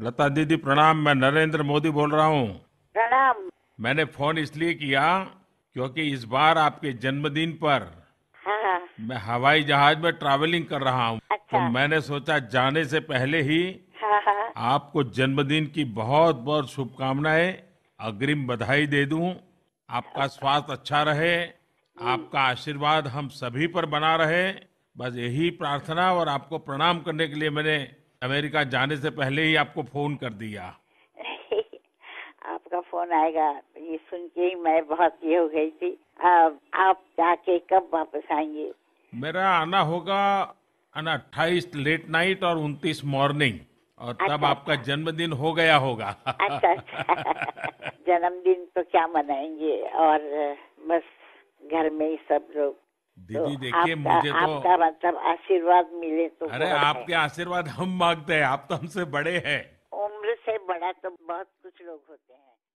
लता दीदी प्रणाम मैं नरेंद्र मोदी बोल रहा हूँ प्रणाम मैंने फोन इसलिए किया क्योंकि इस बार आपके जन्मदिन पर हाँ। मैं हवाई जहाज में ट्रैवलिंग कर रहा हूँ तो अच्छा। तो मैंने सोचा जाने से पहले ही हाँ, हाँ। आपको जन्मदिन की बहुत बहुत शुभकामनाएं अग्रिम बधाई दे दूं आपका स्वास्थ्य अच्छा रहे आपका आशीर्वाद हम सभी पर बना रहे बस यही प्रार्थना और आपको प्रणाम करने के लिए मैंने अमेरिका जाने से पहले ही आपको फोन कर दिया आपका फोन आएगा ये सुन के ही मैं बहुत ये हो गई थी अब आप जाके कब वापस आएंगे मेरा आना होगा अट्ठाईस लेट नाइट और उनतीस मॉर्निंग और अच्छा, तब आपका अच्छा। जन्मदिन हो गया होगा अच्छा, अच्छा। जन्मदिन तो क्या मनाएंगे और बस घर में ही सब लोग दीदी तो देखिए मुझे तो मतलब आशीर्वाद मिले तो अरे आपके आशीर्वाद हम मांगते हैं आप तो हमसे बड़े हैं उम्र से बड़ा तो बहुत कुछ लोग होते हैं